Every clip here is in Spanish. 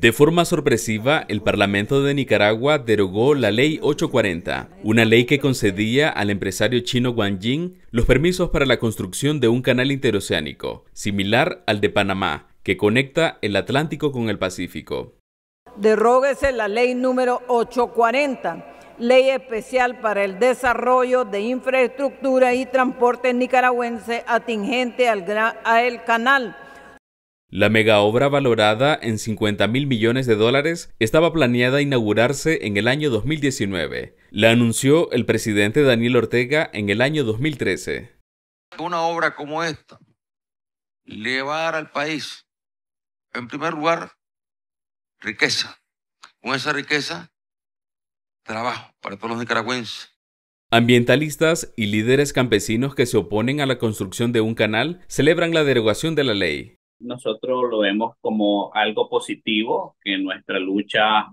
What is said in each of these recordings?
De forma sorpresiva, el Parlamento de Nicaragua derogó la Ley 840, una ley que concedía al empresario chino Guan Jing los permisos para la construcción de un canal interoceánico, similar al de Panamá, que conecta el Atlántico con el Pacífico. Derróguese la Ley número 840, Ley Especial para el Desarrollo de Infraestructura y Transporte Nicaragüense atingente al, al canal la megaobra valorada en 50 mil millones de dólares estaba planeada inaugurarse en el año 2019. La anunció el presidente Daniel Ortega en el año 2013. Una obra como esta le al país, en primer lugar, riqueza. Con esa riqueza, trabajo para todos los nicaragüenses. Ambientalistas y líderes campesinos que se oponen a la construcción de un canal celebran la derogación de la ley nosotros lo vemos como algo positivo, que nuestra lucha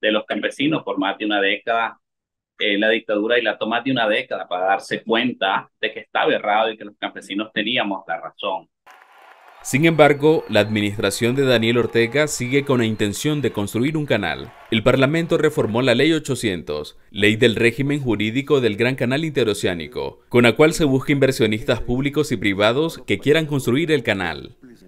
de los campesinos por más de una década, eh, la dictadura y la toma de una década para darse cuenta de que estaba errado y que los campesinos teníamos la razón. Sin embargo, la administración de Daniel Ortega sigue con la intención de construir un canal. El Parlamento reformó la Ley 800, ley del régimen jurídico del Gran Canal Interoceánico, con la cual se busca inversionistas públicos y privados que quieran construir el canal.